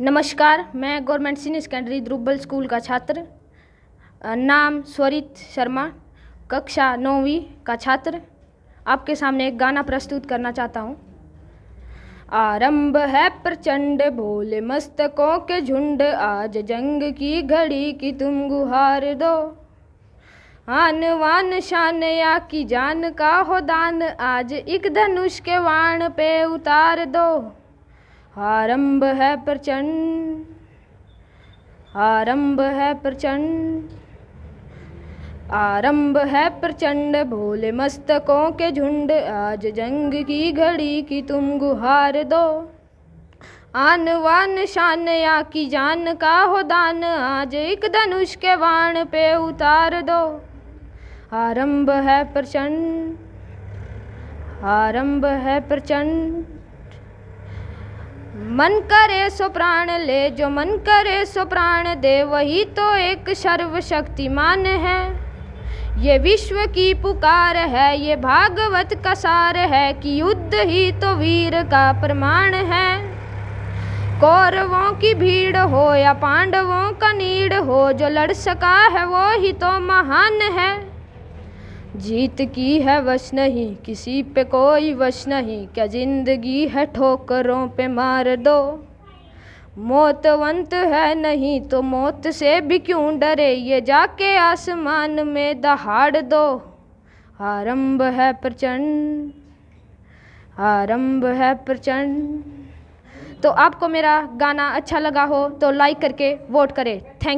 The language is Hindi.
नमस्कार मैं government senior secondary Dhrubal school का छात्र नाम स्वरित शर्मा कक्षा नौवीं का छात्र आपके सामने एक गाना प्रस्तुत करना चाहता हूँ आरंभ है प्रचंड भोले मस्तकों के झुंड आज जंग की घड़ी की तुम गुहार दो आन वान शान या की जान का हो दान आज एक धनुष के वाण पे उतार दो आरंभ है प्रचंड आरंभ है प्रचंड आरंभ है प्रचंड भोले मस्तकों के झुंड आज जंग की घड़ी की तुम गुहार दो आन वान शान या की जान का हो दान आज एक धनुष के वाण पे उतार दो आरंभ है प्रचंड आरंभ है प्रचंड मन करे सो प्राण ले जो मन करे सो प्राण दे वही तो एक सर्वशक्तिमान है ये विश्व की पुकार है ये भागवत का सार है कि युद्ध ही तो वीर का प्रमाण है कौरवों की भीड़ हो या पांडवों का नीड़ हो जो लड़ सका है वो ही तो महान है जीत की है वश नहीं किसी पे कोई वश नहीं क्या जिंदगी है ठोकरों पे मार दो मौतवंत है नहीं तो मौत से भी क्यों डरे ये जाके आसमान में दहाड़ दो आरंभ है प्रचंड आरंभ है प्रचंड तो आपको मेरा गाना अच्छा लगा हो तो लाइक करके वोट करें थैंक